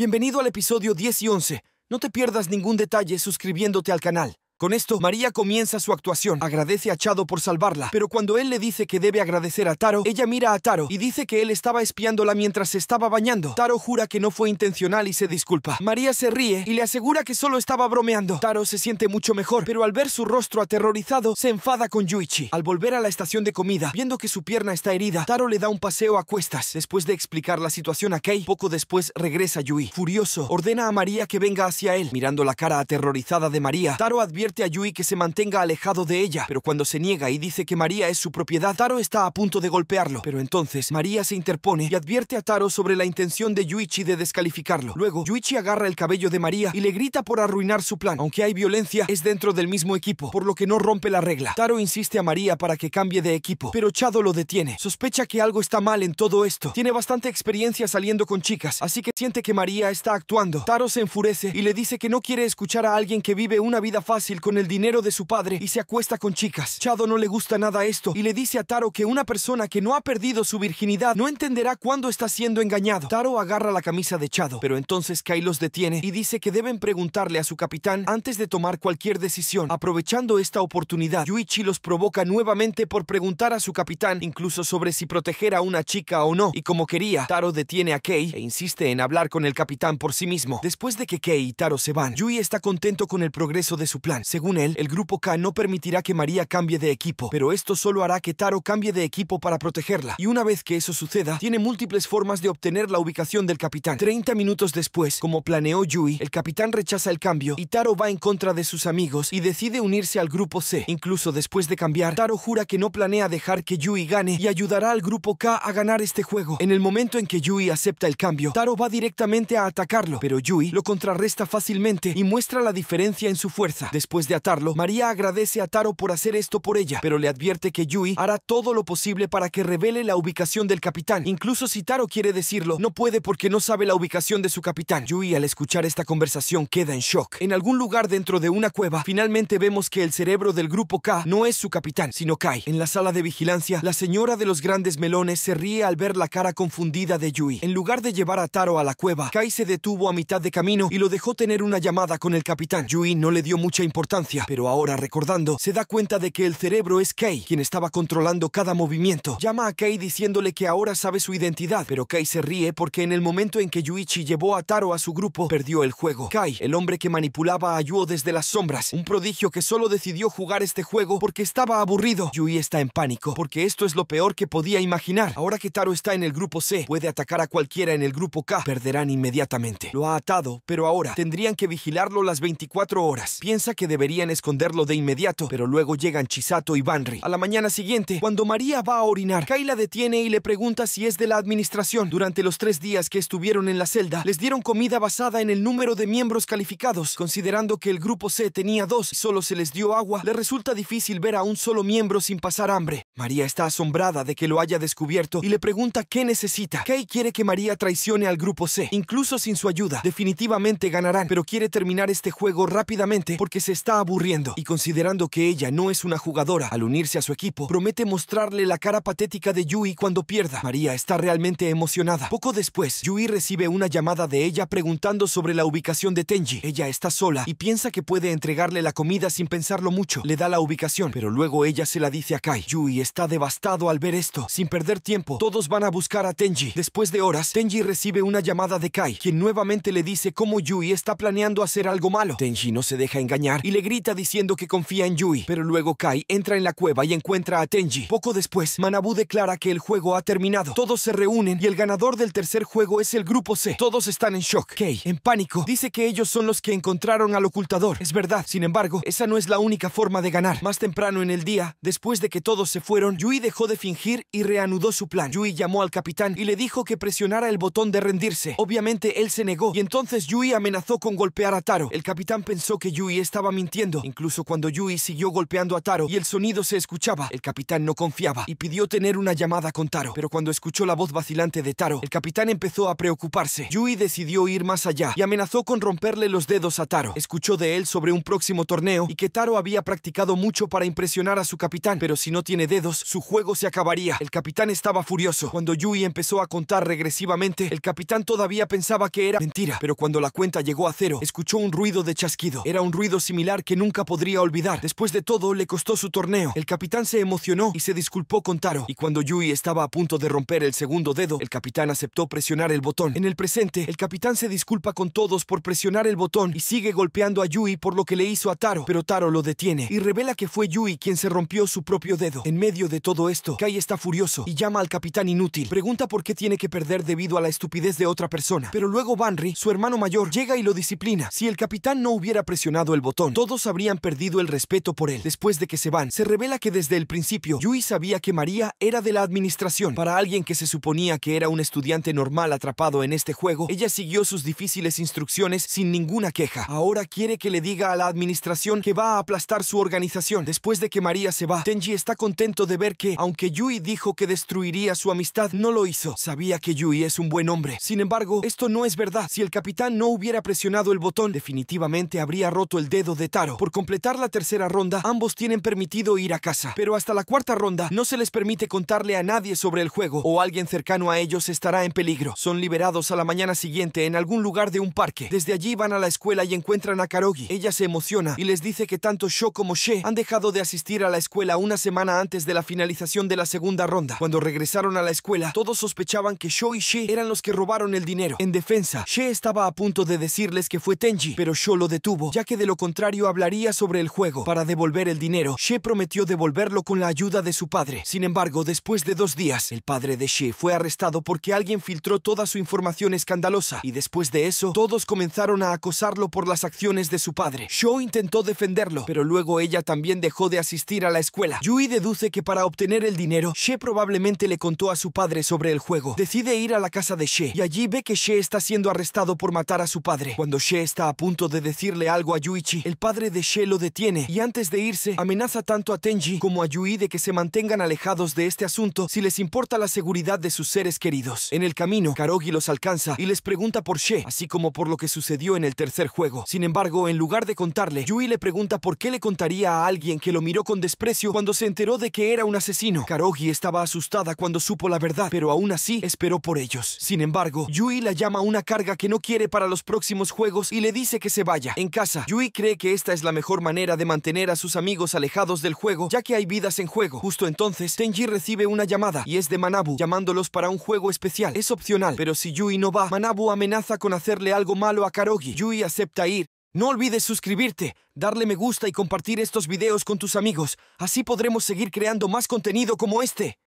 Bienvenido al episodio 10 y 11. No te pierdas ningún detalle suscribiéndote al canal. Con esto, María comienza su actuación. Agradece a Chado por salvarla, pero cuando él le dice que debe agradecer a Taro, ella mira a Taro y dice que él estaba espiándola mientras se estaba bañando. Taro jura que no fue intencional y se disculpa. María se ríe y le asegura que solo estaba bromeando. Taro se siente mucho mejor, pero al ver su rostro aterrorizado, se enfada con Yuichi. Al volver a la estación de comida, viendo que su pierna está herida, Taro le da un paseo a cuestas. Después de explicar la situación a Kei, poco después regresa Yui. Furioso, ordena a María que venga hacia él. Mirando la cara aterrorizada de María, Taro advierte a Yui que se mantenga alejado de ella, pero cuando se niega y dice que María es su propiedad, Taro está a punto de golpearlo. Pero entonces María se interpone y advierte a Taro sobre la intención de Yuichi de descalificarlo. Luego, Yuichi agarra el cabello de María y le grita por arruinar su plan. Aunque hay violencia, es dentro del mismo equipo, por lo que no rompe la regla. Taro insiste a María para que cambie de equipo, pero Chado lo detiene. Sospecha que algo está mal en todo esto. Tiene bastante experiencia saliendo con chicas, así que siente que María está actuando. Taro se enfurece y le dice que no quiere escuchar a alguien que vive una vida fácil con el dinero de su padre y se acuesta con chicas. Chado no le gusta nada esto y le dice a Taro que una persona que no ha perdido su virginidad no entenderá cuándo está siendo engañado. Taro agarra la camisa de Chado, pero entonces Kai los detiene y dice que deben preguntarle a su capitán antes de tomar cualquier decisión. Aprovechando esta oportunidad, Yuichi los provoca nuevamente por preguntar a su capitán incluso sobre si proteger a una chica o no. Y como quería, Taro detiene a Kei e insiste en hablar con el capitán por sí mismo. Después de que Kei y Taro se van, Yui está contento con el progreso de su plan. Según él, el grupo K no permitirá que María cambie de equipo, pero esto solo hará que Taro cambie de equipo para protegerla. Y una vez que eso suceda, tiene múltiples formas de obtener la ubicación del capitán. 30 minutos después, como planeó Yui, el capitán rechaza el cambio y Taro va en contra de sus amigos y decide unirse al grupo C. Incluso después de cambiar, Taro jura que no planea dejar que Yui gane y ayudará al grupo K a ganar este juego. En el momento en que Yui acepta el cambio, Taro va directamente a atacarlo, pero Yui lo contrarresta fácilmente y muestra la diferencia en su fuerza. Después de atarlo, María agradece a Taro por hacer esto por ella, pero le advierte que Yui hará todo lo posible para que revele la ubicación del capitán. Incluso si Taro quiere decirlo, no puede porque no sabe la ubicación de su capitán. Yui al escuchar esta conversación queda en shock. En algún lugar dentro de una cueva, finalmente vemos que el cerebro del grupo K no es su capitán, sino Kai. En la sala de vigilancia, la señora de los grandes melones se ríe al ver la cara confundida de Yui. En lugar de llevar a Taro a la cueva, Kai se detuvo a mitad de camino y lo dejó tener una llamada con el capitán. Yui no le dio mucha importancia pero ahora recordando, se da cuenta de que el cerebro es Kei, quien estaba controlando cada movimiento. Llama a Kei diciéndole que ahora sabe su identidad, pero Kei se ríe porque en el momento en que Yuichi llevó a Taro a su grupo, perdió el juego. Kai, el hombre que manipulaba a Yuo desde las sombras, un prodigio que solo decidió jugar este juego porque estaba aburrido. Yui está en pánico, porque esto es lo peor que podía imaginar. Ahora que Taro está en el grupo C, puede atacar a cualquiera en el grupo K, perderán inmediatamente. Lo ha atado, pero ahora tendrían que vigilarlo las 24 horas. Piensa que deberían esconderlo de inmediato, pero luego llegan Chisato y Banri. A la mañana siguiente, cuando María va a orinar, Kai la detiene y le pregunta si es de la administración. Durante los tres días que estuvieron en la celda, les dieron comida basada en el número de miembros calificados. Considerando que el grupo C tenía dos y solo se les dio agua, le resulta difícil ver a un solo miembro sin pasar hambre. María está asombrada de que lo haya descubierto y le pregunta qué necesita. Kai quiere que María traicione al grupo C. Incluso sin su ayuda, definitivamente ganarán, pero quiere terminar este juego rápidamente porque se está aburriendo. Y considerando que ella no es una jugadora, al unirse a su equipo, promete mostrarle la cara patética de Yui cuando pierda. María está realmente emocionada. Poco después, Yui recibe una llamada de ella preguntando sobre la ubicación de Tenji. Ella está sola y piensa que puede entregarle la comida sin pensarlo mucho. Le da la ubicación, pero luego ella se la dice a Kai. Yui está devastado al ver esto. Sin perder tiempo, todos van a buscar a Tenji. Después de horas, Tenji recibe una llamada de Kai, quien nuevamente le dice cómo Yui está planeando hacer algo malo. Tenji no se deja engañar y le grita diciendo que confía en Yui, pero luego Kai entra en la cueva y encuentra a Tenji. Poco después, Manabu declara que el juego ha terminado. Todos se reúnen y el ganador del tercer juego es el grupo C. Todos están en shock. Kei, en pánico, dice que ellos son los que encontraron al ocultador. Es verdad, sin embargo, esa no es la única forma de ganar. Más temprano en el día, después de que todos se fueron, fueron, Yui dejó de fingir y reanudó su plan. Yui llamó al capitán y le dijo que presionara el botón de rendirse. Obviamente él se negó y entonces Yui amenazó con golpear a Taro. El capitán pensó que Yui estaba mintiendo, incluso cuando Yui siguió golpeando a Taro y el sonido se escuchaba. El capitán no confiaba y pidió tener una llamada con Taro, pero cuando escuchó la voz vacilante de Taro, el capitán empezó a preocuparse. Yui decidió ir más allá y amenazó con romperle los dedos a Taro. Escuchó de él sobre un próximo torneo y que Taro había practicado mucho para impresionar a su capitán, pero si no tiene dedos, su juego se acabaría. El capitán estaba furioso. Cuando Yui empezó a contar regresivamente, el capitán todavía pensaba que era mentira, pero cuando la cuenta llegó a cero, escuchó un ruido de chasquido. Era un ruido similar que nunca podría olvidar. Después de todo, le costó su torneo. El capitán se emocionó y se disculpó con Taro. Y cuando Yui estaba a punto de romper el segundo dedo, el capitán aceptó presionar el botón. En el presente, el capitán se disculpa con todos por presionar el botón y sigue golpeando a Yui por lo que le hizo a Taro, pero Taro lo detiene y revela que fue Yui quien se rompió su propio dedo. En medio medio de todo esto, Kai está furioso y llama al capitán inútil. Pregunta por qué tiene que perder debido a la estupidez de otra persona. Pero luego Banri, su hermano mayor, llega y lo disciplina. Si el capitán no hubiera presionado el botón, todos habrían perdido el respeto por él. Después de que se van, se revela que desde el principio, Yui sabía que María era de la administración. Para alguien que se suponía que era un estudiante normal atrapado en este juego, ella siguió sus difíciles instrucciones sin ninguna queja. Ahora quiere que le diga a la administración que va a aplastar su organización. Después de que María se va, Tenji está contento de ver que, aunque Yui dijo que destruiría su amistad, no lo hizo. Sabía que Yui es un buen hombre. Sin embargo, esto no es verdad. Si el capitán no hubiera presionado el botón, definitivamente habría roto el dedo de Taro. Por completar la tercera ronda, ambos tienen permitido ir a casa. Pero hasta la cuarta ronda, no se les permite contarle a nadie sobre el juego o alguien cercano a ellos estará en peligro. Son liberados a la mañana siguiente en algún lugar de un parque. Desde allí van a la escuela y encuentran a Karogi. Ella se emociona y les dice que tanto Sho como She han dejado de asistir a la escuela una semana antes de la finalización de la segunda ronda. Cuando regresaron a la escuela, todos sospechaban que Sho y She eran los que robaron el dinero. En defensa, She estaba a punto de decirles que fue Tenji, pero Sho lo detuvo, ya que de lo contrario hablaría sobre el juego. Para devolver el dinero, She prometió devolverlo con la ayuda de su padre. Sin embargo, después de dos días, el padre de She fue arrestado porque alguien filtró toda su información escandalosa, y después de eso, todos comenzaron a acosarlo por las acciones de su padre. Sho intentó defenderlo, pero luego ella también dejó de asistir a la escuela. Yui deduce que para obtener el dinero, She probablemente le contó a su padre sobre el juego. Decide ir a la casa de She y allí ve que She está siendo arrestado por matar a su padre. Cuando She está a punto de decirle algo a Yuichi, el padre de She lo detiene y antes de irse amenaza tanto a Tenji como a Yui de que se mantengan alejados de este asunto si les importa la seguridad de sus seres queridos. En el camino, Karogi los alcanza y les pregunta por She, así como por lo que sucedió en el tercer juego. Sin embargo, en lugar de contarle, Yui le pregunta por qué le contaría a alguien que lo miró con desprecio cuando se enteró de que era un asesino. Karogi estaba asustada cuando supo la verdad, pero aún así esperó por ellos. Sin embargo, Yui la llama una carga que no quiere para los próximos juegos y le dice que se vaya. En casa, Yui cree que esta es la mejor manera de mantener a sus amigos alejados del juego, ya que hay vidas en juego. Justo entonces, Tenji recibe una llamada y es de Manabu, llamándolos para un juego especial. Es opcional, pero si Yui no va, Manabu amenaza con hacerle algo malo a Karogi. Yui acepta ir, no olvides suscribirte, darle me gusta y compartir estos videos con tus amigos. Así podremos seguir creando más contenido como este.